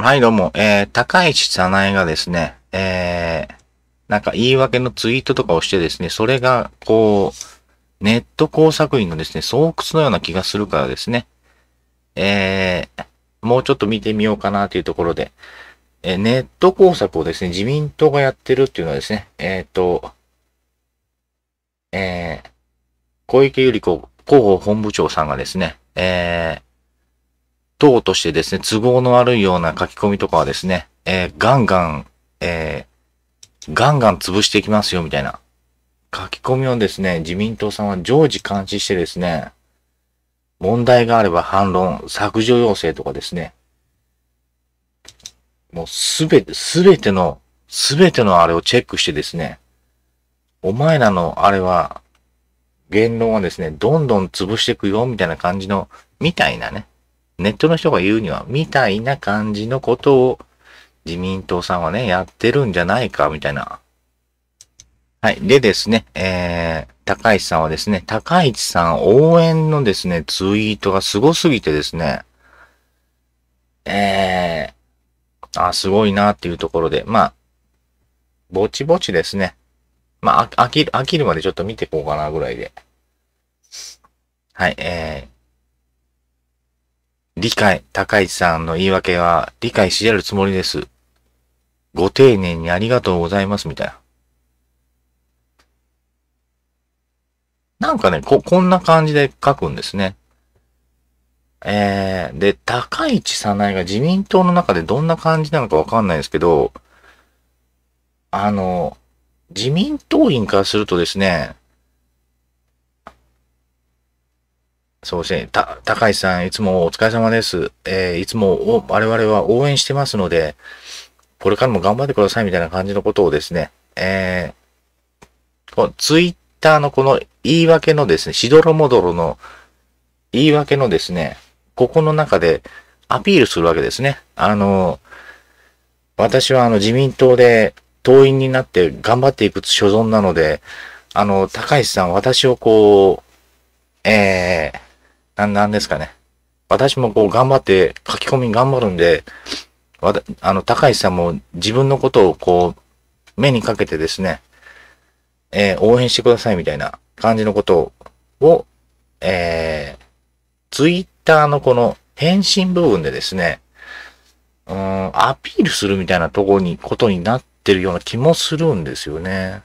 はい、どうも。えー、高市早苗がですね、えー、なんか言い訳のツイートとかをしてですね、それが、こう、ネット工作員のですね、巣窟のような気がするからですね、えー、もうちょっと見てみようかなというところで、えー、ネット工作をですね、自民党がやってるっていうのはですね、えっ、ー、と、えー、小池百合子広報本部長さんがですね、えー、党としてですね、都合の悪いような書き込みとかはですね、えー、ガンガン、えー、ガンガン潰していきますよ、みたいな。書き込みをですね、自民党さんは常時監視してですね、問題があれば反論、削除要請とかですね、もうすべて、すべての、すべてのあれをチェックしてですね、お前らのあれは、言論はですね、どんどん潰していくよ、みたいな感じの、みたいなね、ネットの人が言うには、みたいな感じのことを自民党さんはね、やってるんじゃないか、みたいな。はい。でですね、えー、高市さんはですね、高市さん応援のですね、ツイートがすごすぎてですね、えー、あ、すごいなっていうところで、まあ、ぼちぼちですね。まあ、飽きる、飽きるまでちょっと見ていこうかなぐらいで。はい、えー、理解、高市さんの言い訳は理解しやるつもりです。ご丁寧にありがとうございますみたいな。なんかね、こ、こんな感じで書くんですね。えー、で、高市早苗が自民党の中でどんな感じなのかわかんないですけど、あの、自民党員からするとですね、そうですね。た、高橋さん、いつもお疲れ様です。えー、いつも我々は応援してますので、これからも頑張ってくださいみたいな感じのことをですね、えー、このツイッターのこの言い訳のですね、しどろもどろの言い訳のですね、ここの中でアピールするわけですね。あの、私はあの自民党で党員になって頑張っていく所存なので、あの、高橋さん、私をこう、えー、な、なんですかね。私もこう頑張って書き込み頑張るんで、わあの、高石さんも自分のことをこう、目にかけてですね、えー、応援してくださいみたいな感じのことを、えー、ツイッターのこの返信部分でですね、うん、アピールするみたいなとこに、ことになってるような気もするんですよね。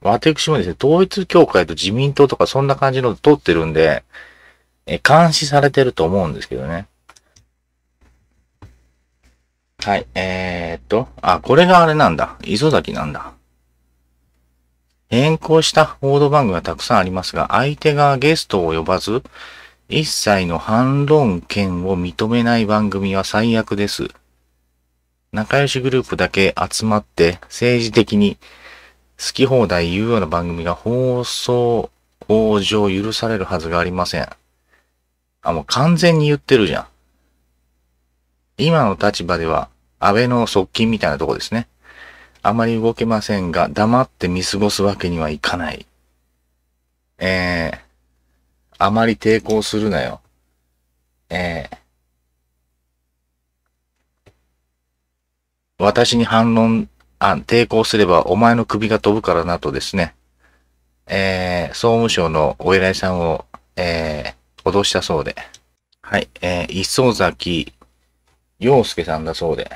私もですね、統一協会と自民党とかそんな感じの取ってるんで、え、監視されてると思うんですけどね。はい、えー、っと、あ、これがあれなんだ。磯崎なんだ。変更した報道番組はたくさんありますが、相手がゲストを呼ばず、一切の反論権を認めない番組は最悪です。仲良しグループだけ集まって政治的に好き放題言うような番組が放送法上許されるはずがありません。あ、もう完全に言ってるじゃん。今の立場では、安倍の側近みたいなとこですね。あまり動けませんが、黙って見過ごすわけにはいかない。えー、あまり抵抗するなよ。えー、私に反論あ、抵抗すればお前の首が飛ぶからなとですね、えー、総務省のお偉いさんを、えー、脅したそうで、はい、えー、磯崎洋介さんだそうで、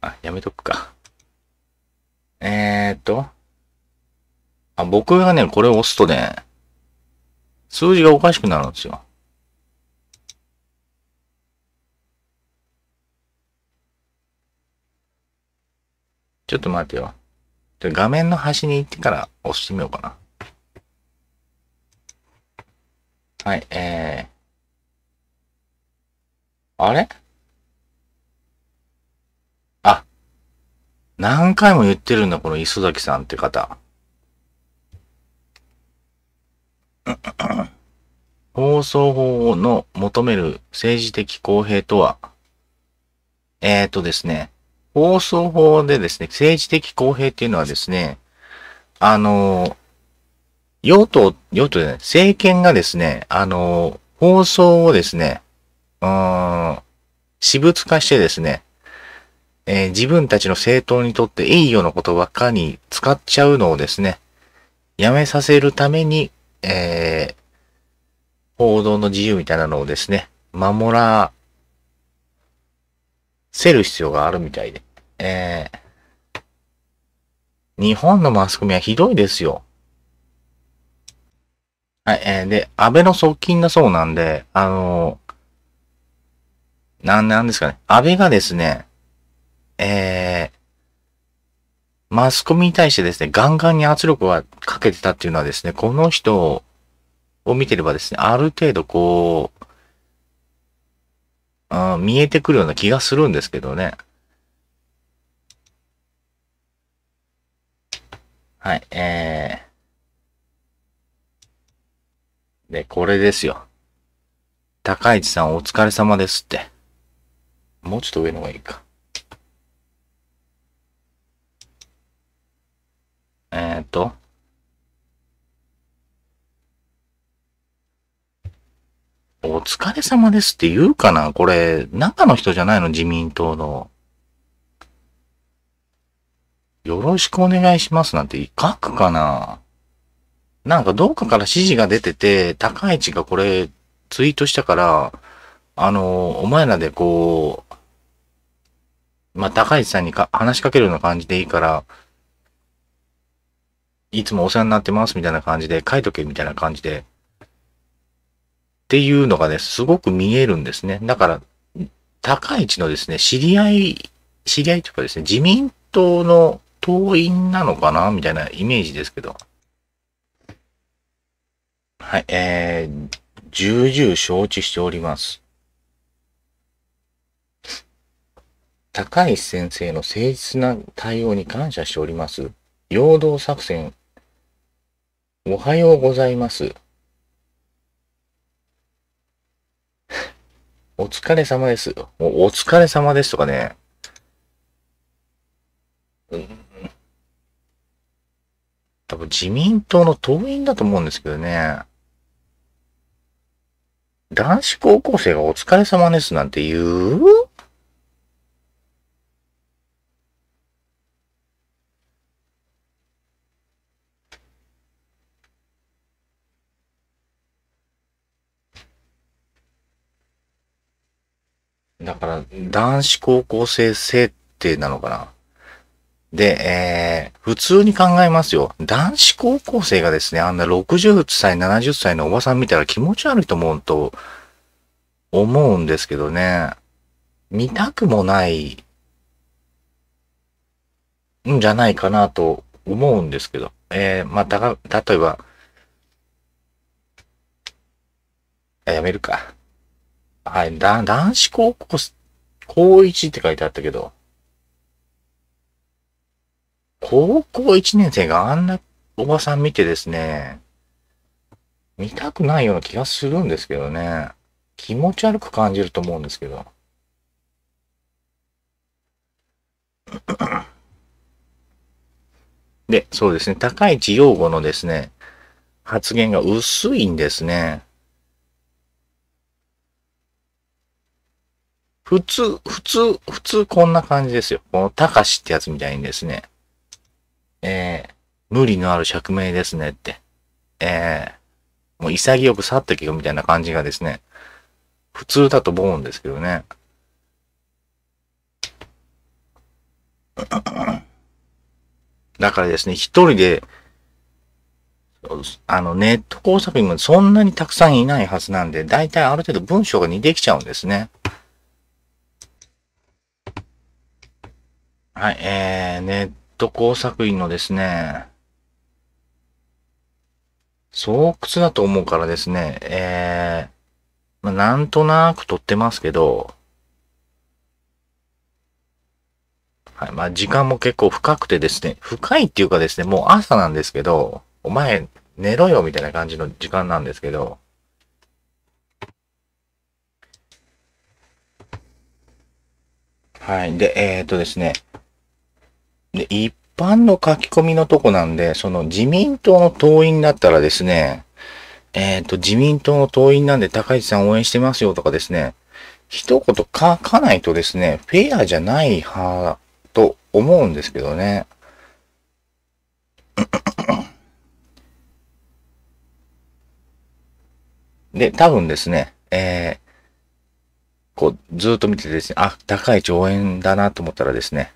あ、やめとくか。えーっと、あ、僕がね、これを押すとね、数字がおかしくなるんですよ。ちょっと待ってよ。画面の端に行ってから押してみようかな。はい、えー。あれあ。何回も言ってるんだ、この磯崎さんって方。放送法の求める政治的公平とは、えーとですね、放送法でですね、政治的公平っていうのはですね、あの、与党、与党で、ね、政権がですね、あの、放送をですね、うん、私物化してですね、えー、自分たちの政党にとっていいようなことばっかに使っちゃうのをですね、やめさせるために、えー、報道の自由みたいなのをですね、守らせる必要があるみたいで。えー、日本のマスコミはひどいですよ。はい、えー、で、安倍の側近だそうなんで、あのー、なん、なんですかね。安倍がですね、えー、マスコミに対してですね、ガンガンに圧力はかけてたっていうのはですね、この人を見てればですね、ある程度こう、見えてくるような気がするんですけどね。はい、えー。で、これですよ。高市さんお疲れ様ですって。もうちょっと上の方がいいか。えっ、ー、と。お疲れ様ですって言うかなこれ、中の人じゃないの自民党の。よろしくお願いしますなんて書くかななんかどっかから指示が出てて、高市がこれツイートしたから、あの、お前らでこう、まあ、高市さんにか話しかけるような感じでいいから、いつもお世話になってますみたいな感じで書いとけみたいな感じで、っていうのがね、すごく見えるんですね。だから、高市のですね、知り合い、知り合いというかですね、自民党の党員なのかなみたいなイメージですけど。はい、えー、重々承知しております。高石先生の誠実な対応に感謝しております。陽動作戦、おはようございます。お疲れ様です。おお疲れ様ですとかね。うん多分自民党の党員だと思うんですけどね。男子高校生がお疲れ様ですなんて言うだから、男子高校生設定なのかなで、えー、普通に考えますよ。男子高校生がですね、あんな60歳、70歳のおばさん見たら気持ち悪いと思うと、思うんですけどね。見たくもない、んじゃないかなと思うんですけど。えー、まあ、たが、例えば、あやめるか。はい、だ、男子高校、高1って書いてあったけど、高校1年生があんなおばさん見てですね、見たくないような気がするんですけどね。気持ち悪く感じると思うんですけど。で、そうですね。高市用語のですね、発言が薄いんですね。普通、普通、普通こんな感じですよ。この高しってやつみたいにですね。無理のある釈明ですねって。ええー、もう潔く去ってけよみたいな感じがですね、普通だと思うんですけどね。だからですね、一人で、あの、ネット工作員もそんなにたくさんいないはずなんで、だいたいある程度文章が似てきちゃうんですね。はい、えー、ネット工作員のですね、巣窟だと思うからですね、えー、まあ、なんとなく撮ってますけど、はい、まあ時間も結構深くてですね、深いっていうかですね、もう朝なんですけど、お前寝ろよみたいな感じの時間なんですけど、はい。で、えー、っとですね。で、一般の書き込みのとこなんで、その自民党の党員だったらですね、えっ、ー、と、自民党の党員なんで高市さん応援してますよとかですね、一言書かないとですね、フェアじゃない派と思うんですけどね。で、多分ですね、えー、こう、ずっと見ててですね、あ、高市応援だなと思ったらですね、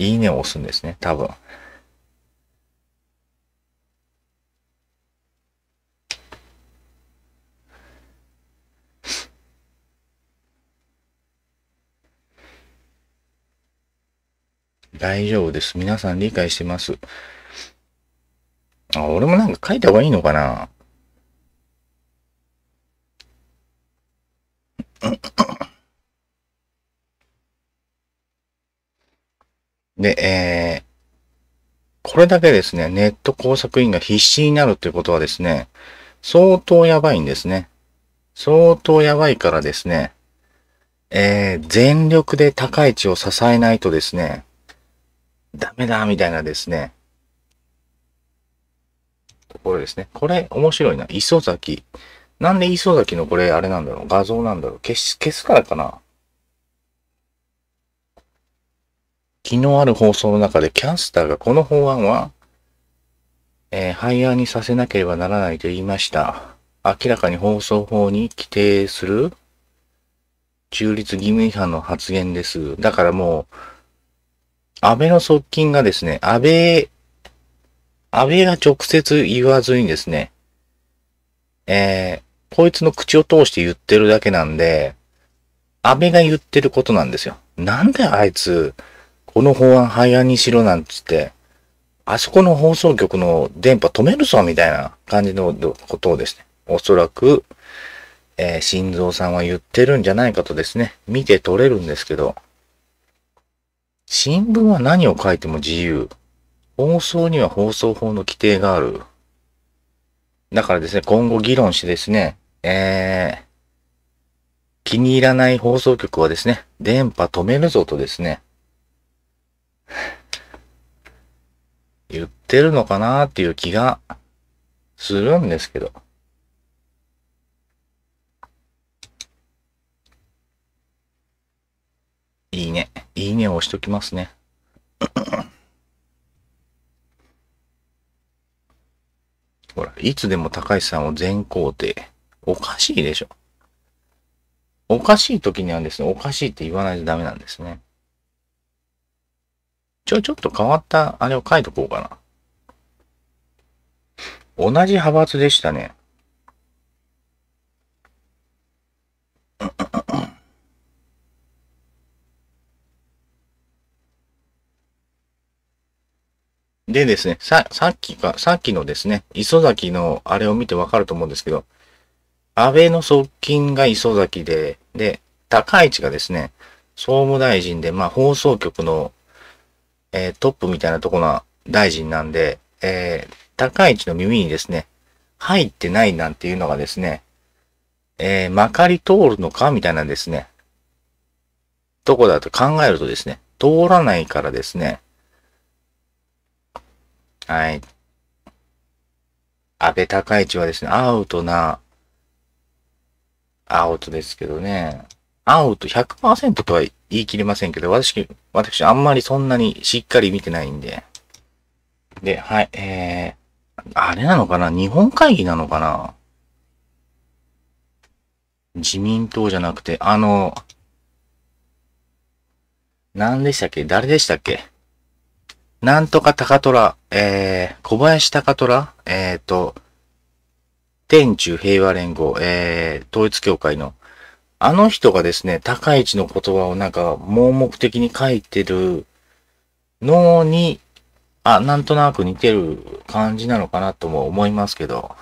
いいねを押すんですね、多分。大丈夫です。皆さん理解してます。あ、俺もなんか書いた方がいいのかなで、えー、これだけですね、ネット工作員が必死になるということはですね、相当やばいんですね。相当やばいからですね、えー、全力で高い位置を支えないとですね、ダメだ、みたいなですね、ところですね。これ面白いな。磯崎。なんで磯崎のこれあれなんだろう画像なんだろう消す、消すからかな昨日ある放送の中でキャスターがこの法案は、えー、廃案にさせなければならないと言いました。明らかに放送法に規定する中立義務違反の発言です。だからもう、安倍の側近がですね、安倍、安倍が直接言わずにですね、えー、こいつの口を通して言ってるだけなんで、安倍が言ってることなんですよ。なんであいつ、この法案廃案にしろなんつって、あそこの放送局の電波止めるぞみたいな感じのことをですね、おそらく、えー、心臓さんは言ってるんじゃないかとですね、見て取れるんですけど、新聞は何を書いても自由。放送には放送法の規定がある。だからですね、今後議論してですね、えー、気に入らない放送局はですね、電波止めるぞとですね、言ってるのかなっていう気がするんですけど。いいね。いいねを押しときますね。ほら、いつでも高橋さんを全肯定。おかしいでしょ。おかしい時にはですね、おかしいって言わないとダメなんですね。一応ちょっと変わったあれを書いとこうかな。同じ派閥でしたね。でですね、さ、さっきか、さっきのですね、磯崎のあれを見てわかると思うんですけど、安倍の側近が磯崎で、で、高市がですね、総務大臣で、まあ放送局のえー、トップみたいなところ大臣なんで、えー、高市の耳にですね、入ってないなんていうのがですね、えー、まかり通るのかみたいなですね、とこだと考えるとですね、通らないからですね、はい。安倍高市はですね、アウトな、アウトですけどね、アウト100%とは言い切れませんけど、私、私あんまりそんなにしっかり見てないんで。で、はい、えー、あれなのかな日本会議なのかな自民党じゃなくて、あの、何でしたっけ誰でしたっけなんとか高虎、えー、小林高虎、えー、と、天中平和連合、えー、統一協会のあの人がですね、高市の言葉をなんか盲目的に書いてるのに、あ、なんとなく似てる感じなのかなとも思いますけど。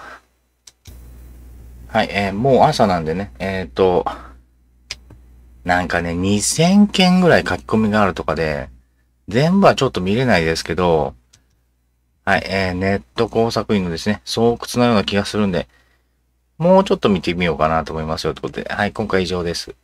はい、えー、もう朝なんでね、えっ、ー、と、なんかね、2000件ぐらい書き込みがあるとかで、全部はちょっと見れないですけど、はい、えー、ネット工作員のですね、巣窟のような気がするんで、もうちょっと見てみようかなと思いますよってことで。はい、今回以上です。